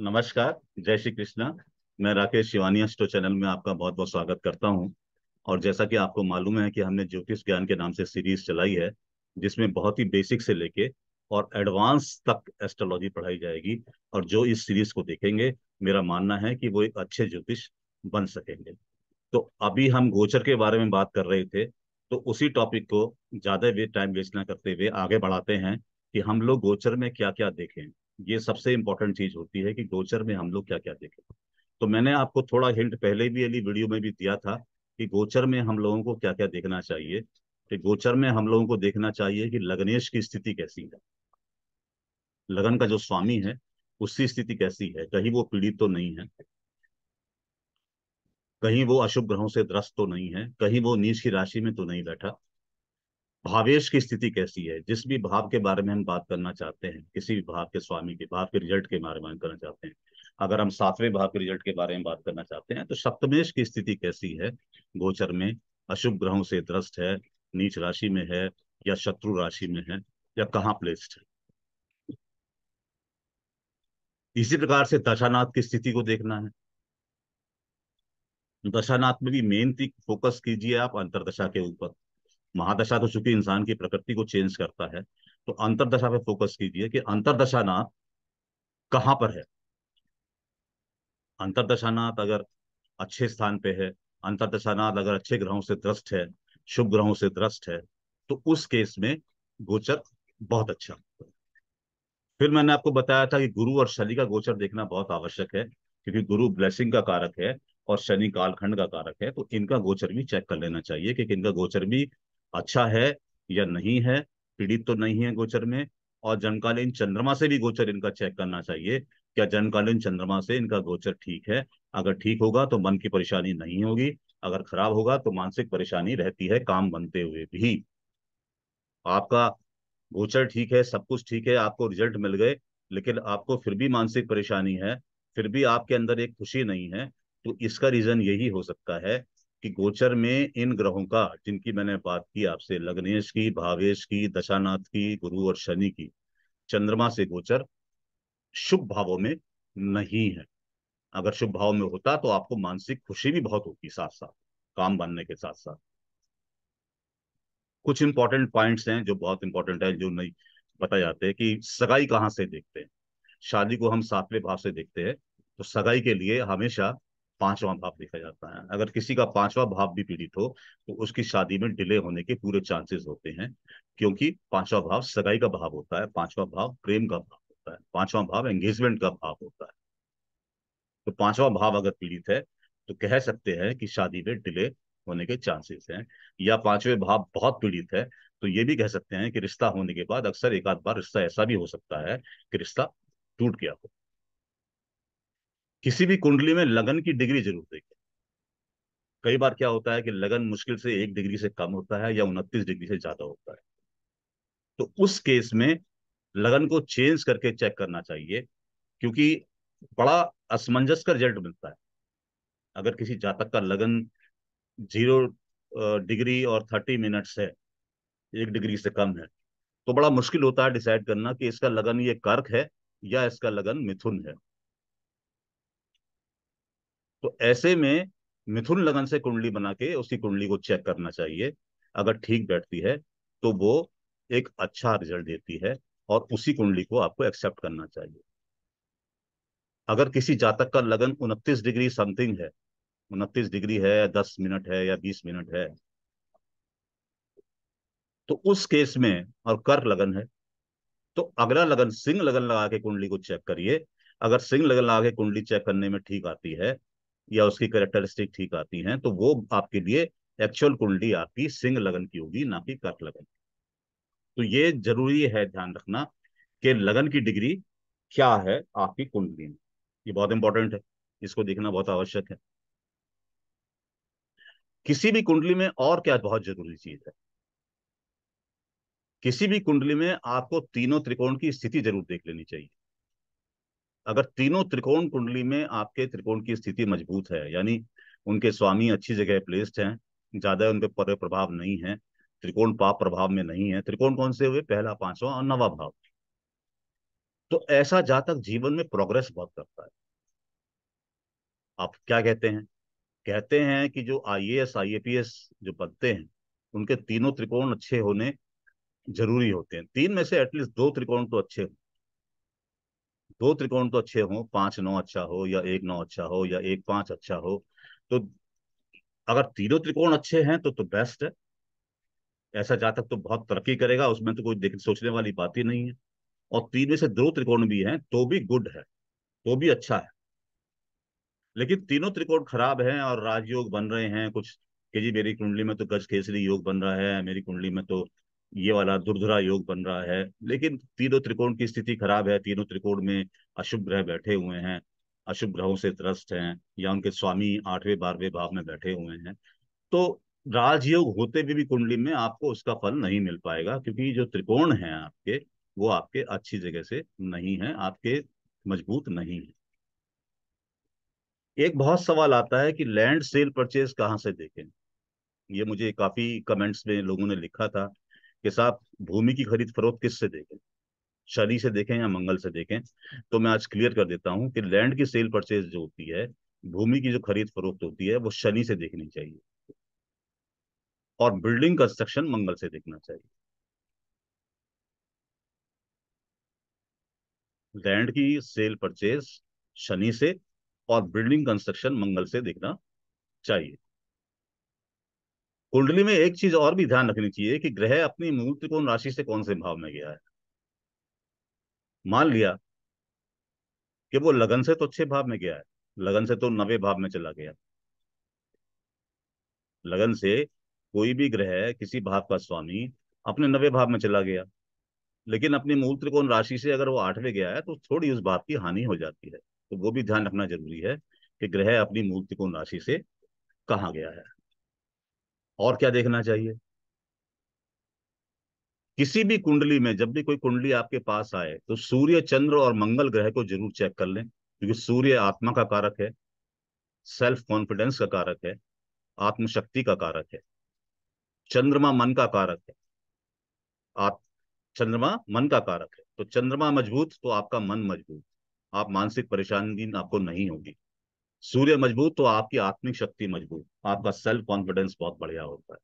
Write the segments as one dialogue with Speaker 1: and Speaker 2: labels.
Speaker 1: नमस्कार जय श्री कृष्णा मैं राकेश शिवानी अस्टो चैनल में आपका बहुत बहुत स्वागत करता हूं और जैसा कि आपको मालूम है कि हमने ज्योतिष ज्ञान के नाम से सीरीज चलाई है जिसमें बहुत ही बेसिक से लेके और एडवांस तक एस्ट्रोलॉजी पढ़ाई जाएगी और जो इस सीरीज को देखेंगे मेरा मानना है कि वो एक अच्छे ज्योतिष बन सकेंगे तो अभी हम गोचर के बारे में बात कर रहे थे तो उसी टॉपिक को ज्यादा वे टाइम वेस्ट ना करते हुए आगे बढ़ाते हैं कि हम लोग गोचर में क्या क्या देखें ये सबसे इंपॉर्टेंट चीज होती है कि गोचर में हम लोग क्या क्या देखें तो मैंने आपको थोड़ा हिंट पहले भी अली वीडियो में भी दिया था कि गोचर में हम लोगों को क्या क्या देखना चाहिए कि गोचर में हम लोगों को देखना चाहिए कि लग्नेश की स्थिति कैसी है लगन का जो स्वामी है उसकी स्थिति कैसी है कहीं वो पीड़ित तो नहीं है कहीं वो अशुभ ग्रहों से द्रस्त तो नहीं है कहीं वो नीच की राशि में तो नहीं बैठा भावेश की स्थिति कैसी है जिस भी भाव के बारे में हम बात करना चाहते हैं किसी भी भाव के स्वामी के भाव के रिजल्ट के बारे में करना चाहते हैं अगर हम सातवें भाव के रिजल्ट के बारे में बात करना चाहते हैं तो सप्तमेश की स्थिति कैसी है गोचर में अशुभ ग्रहों से त्रस्त है नीच राशि में है या शत्रु राशि में है या कहाँ प्लेस्ड है इसी प्रकार से दशानाथ की स्थिति को देखना है दशानाथ में भी मेन फोकस कीजिए आप अंतरदशा के ऊपर महादशा तो चूंकि इंसान की प्रकृति को चेंज करता है तो अंतरदशा पे फोकस कीजिए कि अंतरदशा नाथ कहाँ पर है अंतरदशा नाथ अगर अच्छे स्थान पे है अंतरदशा नाथ अगर अच्छे ग्रहों से त्रस्त है शुभ ग्रहों से त्रस्त है तो उस केस में गोचर बहुत अच्छा फिर मैंने आपको बताया था कि गुरु और शनि का गोचर देखना बहुत आवश्यक है क्योंकि गुरु ब्लेसिंग का कारक है और शनि कालखंड का कारक है तो इनका गोचर भी चेक कर लेना चाहिए कि इनका गोचर भी अच्छा है या नहीं है पीड़ित तो नहीं है गोचर में और जनकालीन चंद्रमा से भी गोचर इनका चेक करना चाहिए क्या जनकालीन चंद्रमा से इनका गोचर ठीक है अगर ठीक होगा तो मन की परेशानी नहीं होगी अगर खराब होगा तो मानसिक परेशानी रहती है काम बनते हुए भी आपका गोचर ठीक है सब कुछ ठीक है आपको रिजल्ट मिल गए लेकिन आपको फिर भी मानसिक परेशानी है फिर भी आपके अंदर एक खुशी नहीं है तो इसका रीजन यही हो सकता है कि गोचर में इन ग्रहों का जिनकी मैंने बात की आपसे लग्नेश की भावेश की दशानाथ की गुरु और शनि की चंद्रमा से गोचर शुभ भावों में नहीं है अगर शुभ भाव में होता तो आपको मानसिक खुशी भी बहुत होगी साथ साथ काम बनने के साथ साथ कुछ इंपॉर्टेंट पॉइंट्स हैं जो बहुत इंपॉर्टेंट है जो नहीं बताए जाते हैं कि सगाई कहाँ से देखते हैं शादी को हम सातवें भाव से देखते हैं तो सगाई के लिए हमेशा पांचवा भाव लिखा जाता है अगर किसी का पांचवा भाव भी पीड़ित हो तो उसकी शादी में डिले होने के पूरे चांसेस होते हैं क्योंकि पांचवा भाव सगाई का भाव होता है पांचवा भाव प्रेम का भाव होता है पांचवा भाव एंगेजमेंट का भाव होता है तो पांचवा भाव अगर पीड़ित है तो कह सकते हैं कि शादी में डिले होने के चांसेस हैं या पांचवें भाव बहुत पीड़ित है तो ये भी कह सकते हैं कि रिश्ता होने के बाद अक्सर एक आध बार रिश्ता ऐसा भी हो सकता है कि रिश्ता टूट गया हो किसी भी कुंडली में लगन की डिग्री जरूर देखें कई बार क्या होता है कि लगन मुश्किल से एक डिग्री से कम होता है या उनतीस डिग्री से ज्यादा होता है तो उस केस में लगन को चेंज करके चेक करना चाहिए क्योंकि बड़ा असमंजस का रिजल्ट मिलता है अगर किसी जातक का लगन जीरो डिग्री और थर्टी मिनट्स है एक डिग्री से कम है तो बड़ा मुश्किल होता है डिसाइड करना कि इसका लगन ये कर्क है या इसका लगन मिथुन है तो ऐसे में मिथुन लगन से कुंडली बना के उसकी कुंडली को चेक करना चाहिए अगर ठीक बैठती है तो वो एक अच्छा रिजल्ट देती है और उसी कुंडली को आपको एक्सेप्ट करना चाहिए अगर किसी जातक का लगन उनतीस डिग्री समथिंग है उनतीस डिग्री है या दस मिनट है या बीस मिनट है तो उस केस में और कर्क लगन है तो अगला लगन सिंह लगन लगा के कुंडली को चेक करिए अगर सिंह लगन लगा के कुंडली चेक करने में ठीक आती है या उसकी करेक्टरिस्टिक ठीक आती हैं तो वो आपके लिए एक्चुअल कुंडली आपकी सिंह लगन की होगी ना कि कर्क लगन तो ये जरूरी है ध्यान रखना कि लगन की डिग्री क्या है आपकी कुंडली में ये बहुत इंपॉर्टेंट है इसको देखना बहुत आवश्यक है किसी भी कुंडली में और क्या बहुत जरूरी चीज है किसी भी कुंडली में आपको तीनों त्रिकोण की स्थिति जरूर देख लेनी चाहिए अगर तीनों त्रिकोण कुंडली में आपके त्रिकोण की स्थिति मजबूत है यानी उनके स्वामी अच्छी जगह प्लेस्ड हैं ज्यादा उनके पर प्रभाव नहीं है त्रिकोण पाप प्रभाव में नहीं है त्रिकोण कौन से हुए पहला पांचवा और नवा भाव तो ऐसा जातक जीवन में प्रोग्रेस बहुत करता है आप क्या कहते हैं कहते हैं कि जो आईएएस आईएपीएस जो बनते हैं उनके तीनों त्रिकोण अच्छे होने जरूरी होते हैं तीन में से एटलीस्ट दो त्रिकोण तो अच्छे हों दो त्रिकोण तो अच्छे हों पांच नौ अच्छा हो या एक नौ अच्छा हो या एक पांच अच्छा हो तो अगर तीनों त्रिकोण अच्छे हैं तो तो बेस्ट है ऐसा जातक तो बहुत तरक्की करेगा उसमें तो कोई देख सोचने वाली बात ही नहीं है और तीन में से दो त्रिकोण भी हैं तो भी गुड है तो भी अच्छा है लेकिन तीनों त्रिकोण खराब हैं और राजयोग बन रहे हैं कुछ कि जी मेरी कुंडली में तो गज केसरी योग बन रहा है मेरी कुंडली में तो ये वाला दुर्धरा योग बन रहा है लेकिन तीनों त्रिकोण की स्थिति खराब है तीनों त्रिकोण में अशुभ ग्रह बैठे हुए हैं अशुभ ग्रहों से त्रस्त हैं या उनके स्वामी आठवें बारहवें भाव में बैठे हुए हैं तो राजयोग होते भी, भी कुंडली में आपको उसका फल नहीं मिल पाएगा क्योंकि जो त्रिकोण है आपके वो आपके अच्छी जगह से नहीं है आपके मजबूत नहीं है एक बहुत सवाल आता है कि लैंड सेल परचेज कहाँ से देखें ये मुझे काफी कमेंट्स में लोगों ने लिखा था कि साहब भूमि की खरीद फरोख्त किससे देखें शनि से देखें या मंगल से देखें तो मैं आज क्लियर कर देता हूं कि लैंड की सेल परचेज जो होती है भूमि की जो खरीद फरोख्त होती है वो शनि से देखनी चाहिए और बिल्डिंग कंस्ट्रक्शन मंगल से देखना चाहिए लैंड की सेल परचेज शनि से और बिल्डिंग कंस्ट्रक्शन मंगल से देखना चाहिए कुंडली में एक चीज और भी ध्यान रखनी चाहिए कि ग्रह अपनी मूल त्रिकोण राशि से कौन से भाव में गया है मान लिया कि वो लगन से तो अच्छे भाव में गया है लगन से तो नवे भाव में चला गया लगन से कोई भी ग्रह किसी भाव का स्वामी अपने नवे भाव में चला गया लेकिन अपनी मूल त्रिकोण राशि से अगर वो आठवें गया है तो थोड़ी उस भाव की हानि हो जाती है तो वो भी ध्यान रखना जरूरी है कि ग्रह अपनी मूल त्रिकोण राशि से कहा गया है और क्या देखना चाहिए किसी भी कुंडली में जब भी कोई कुंडली आपके पास आए तो सूर्य चंद्र और मंगल ग्रह को जरूर चेक कर लें क्योंकि सूर्य आत्मा का कारक है सेल्फ कॉन्फिडेंस का कारक है आत्मशक्ति का कारक है चंद्रमा मन का कारक है आप चंद्रमा मन का कारक है तो चंद्रमा मजबूत तो आपका मन मजबूत आप मानसिक परेशानी आपको नहीं होगी सूर्य मजबूत तो आपकी आत्मिक शक्ति मजबूत आपका सेल्फ कॉन्फिडेंस बहुत बढ़िया होता है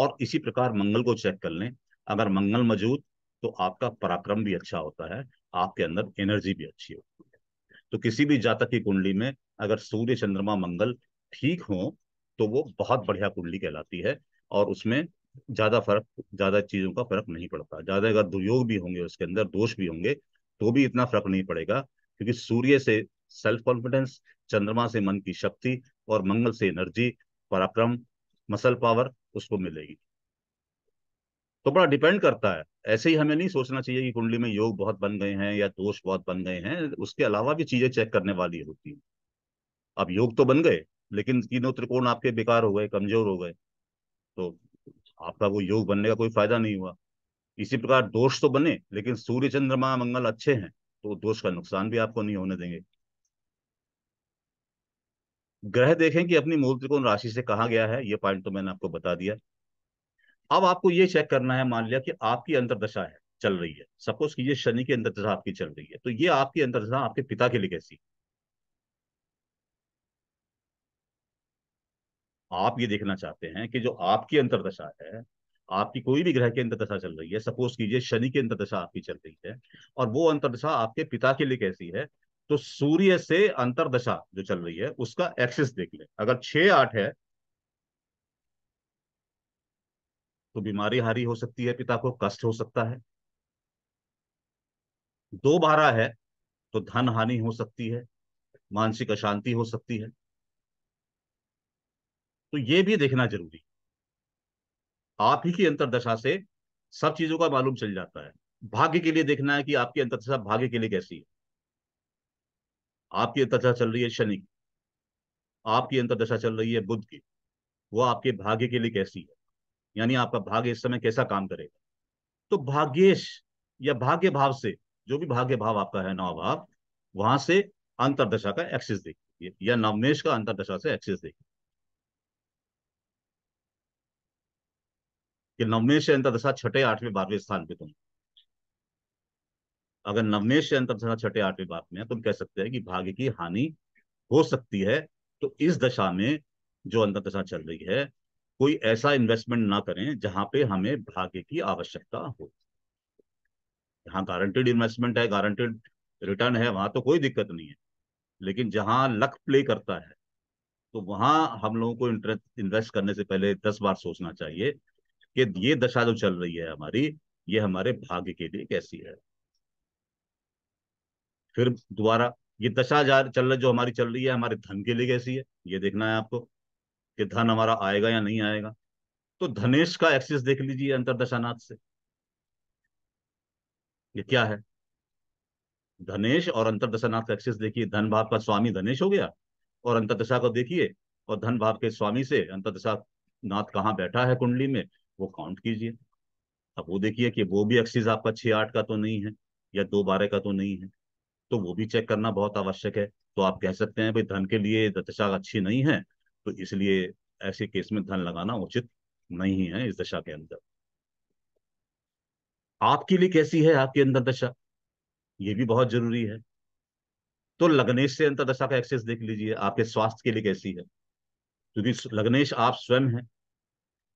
Speaker 1: और इसी प्रकार मंगल को चेक कर लें अगर मंगल मजबूत तो आपका पराक्रम भी अच्छा होता है आपके अंदर एनर्जी भी अच्छी होती है तो किसी भी जातक की कुंडली में अगर सूर्य चंद्रमा मंगल ठीक हो तो वो बहुत बढ़िया कुंडली कहलाती है और उसमें ज्यादा फर्क ज्यादा चीजों का फर्क नहीं पड़ता ज्यादा अगर दुर्योग भी होंगे उसके अंदर दोष भी होंगे तो भी इतना फर्क नहीं पड़ेगा क्योंकि सूर्य से सेल्फ कॉन्फिडेंस चंद्रमा से मन की शक्ति और मंगल से एनर्जी पराक्रम मसल पावर उसको मिलेगी तो बड़ा डिपेंड करता है ऐसे ही हमें नहीं सोचना चाहिए कि कुंडली में योग बहुत बन गए हैं या दोष बहुत बन गए हैं उसके अलावा भी चीजें चेक करने वाली होती हैं अब योग तो बन गए लेकिन तीनों त्रिकोण आपके बेकार हो गए कमजोर हो गए तो आपका वो योग बनने का कोई फायदा नहीं हुआ इसी प्रकार दोष तो बने लेकिन सूर्य चंद्रमा मंगल अच्छे हैं तो दोष का नुकसान भी आपको नहीं होने देंगे ग्रह देखें कि अपनी मूल त्रिकोण राशि से कहा गया है ये पॉइंट तो मैंने आपको बता दिया अब आपको ये चेक करना है मान लिया कि आपकी अंतरदशा है चल रही है सपोज कीजिए शनि की अंतरदशा आपकी चल रही है तो ये आपकी अंतरदशा आपके पिता के लिए कैसी आप ये देखना चाहते हैं कि जो आपकी अंतरदशा है आपकी कोई भी ग्रह की अंतरदशा चल रही है सपोज कीजिए शनि की अंतरदशा आपकी चल रही है और वो अंतरदशा आपके पिता के लिए कैसी है तो सूर्य से अंतरदशा जो चल रही है उसका एक्सिस देख ले अगर छह आठ है तो बीमारी हारी हो सकती है पिता को कष्ट हो सकता है दो बारह है तो धन हानि हो सकती है मानसिक अशांति हो सकती है तो ये भी देखना जरूरी आप ही की अंतरदशा से सब चीजों का मालूम चल जाता है भाग्य के लिए देखना है कि आपकी अंतरदशा भाग्य के लिए कैसी है आपकी अंतरदशा चल रही है शनि की आपकी अंतरदशा चल रही है बुद्ध की वो आपके भाग्य के लिए कैसी है यानी आपका भाग्य इस समय कैसा काम करेगा तो भाग्येश या भाग्य भाव से जो भी भाग्य भाव आपका है नौ भाव वहां से अंतरदशा का एक्सेस देखिए या नवमेश का अंतरदशा से एक्सिस देखिए कि नवमेश अंतरदशा छठे आठवें बारहवें स्थान पे तुम अगर नवमेश अंतर दशा छठे आठवें भाव में तो हम कह सकते हैं कि भाग्य की हानि हो सकती है तो इस दशा में जो अंतर दशा चल रही है कोई ऐसा इन्वेस्टमेंट ना करें जहां पे हमें भाग्य की आवश्यकता हो जहां गारंटेड इन्वेस्टमेंट है गारंटेड रिटर्न है वहां तो कोई दिक्कत नहीं है लेकिन जहां लक प्ले करता है तो वहां हम लोगों को इंटरेस्ट इन्वेस्ट करने से पहले दस बार सोचना चाहिए कि ये दशा जो चल रही है हमारी ये हमारे भाग्य के लिए कैसी है फिर दोबारा ये दशा जा चल रही जो हमारी चल रही है हमारे धन के लिए कैसी है ये देखना है आपको कि धन हमारा आएगा या नहीं आएगा तो धनेश का एक्सिस देख लीजिए अंतरदशानाथ से ये क्या है धनेश और अंतरदशानाथ का एक्सिस देखिए धन भाव का स्वामी धनेश हो गया और अंतरदशा को देखिए और धन भाव के स्वामी से अंतरदशा नाथ कहाँ बैठा है कुंडली में वो काउंट कीजिए अब वो देखिए कि वो भी एक्सिस आपका छह आठ का तो नहीं है या दो बारह का तो नहीं है तो वो भी चेक करना बहुत आवश्यक है तो आप कह सकते हैं भाई धन के लिए दशा अच्छी नहीं है तो इसलिए ऐसे केस में धन लगाना उचित नहीं है इस दशा के अंदर आपके लिए कैसी है आपके अंदर दशा ये भी बहुत जरूरी है तो लग्नेश से अंतरदशा का एक्सेस देख लीजिए आपके स्वास्थ्य के लिए कैसी है क्योंकि लग्नेश आप स्वयं हैं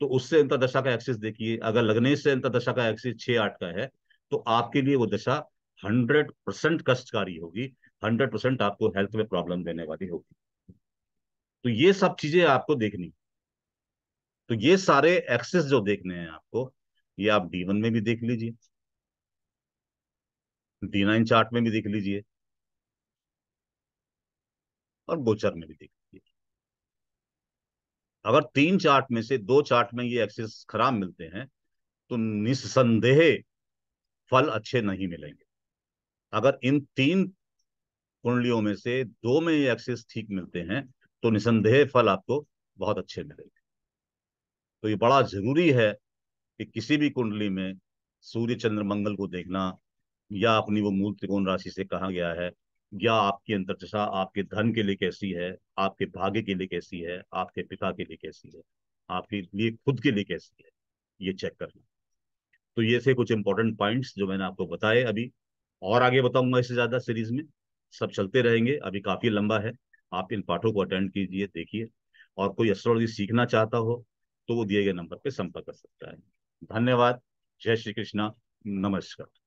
Speaker 1: तो उससे दशा का एक्सेस देखिए अगर लग्नेश से अंतरदशा का एक्सेस छह आठ का है तो आपके लिए वो दशा हंड्रेड परसेंट कष्टकारी होगी हंड्रेड परसेंट आपको हेल्थ में प्रॉब्लम देने वाली होगी तो ये सब चीजें आपको देखनी तो ये सारे एक्सेस जो देखने हैं आपको ये आप डी वन में भी देख लीजिए डी नाइन चार्ट में भी देख लीजिए और गोचर में भी देख लीजिए अगर तीन चार्ट में से दो चार्ट में ये एक्सेस खराब मिलते हैं तो निस्संदेह फल अच्छे नहीं मिलेंगे अगर इन तीन कुंडलियों में से दो में ये एक्सेस ठीक मिलते हैं तो निसंदेह फल आपको बहुत अच्छे मिलेंगे तो ये बड़ा जरूरी है कि किसी भी कुंडली में सूर्य चंद्र मंगल को देखना या अपनी वो मूल त्रिकोण राशि से कहा गया है या आपकी अंतरदशा आपके धन के लिए कैसी है आपके भाग्य के लिए कैसी है आपके पिता के लिए कैसी है आपके लिए खुद के लिए कैसी है ये चेक करना तो ये थे कुछ इंपॉर्टेंट पॉइंट्स जो मैंने आपको बताए अभी और आगे बताऊंगा इससे ज्यादा सीरीज में सब चलते रहेंगे अभी काफी लंबा है आप इन पाठों को अटेंड कीजिए देखिए और कोई एस्ट्रोलॉजी सीखना चाहता हो तो वो दिए गए नंबर पे संपर्क कर सकता है धन्यवाद जय श्री कृष्णा नमस्कार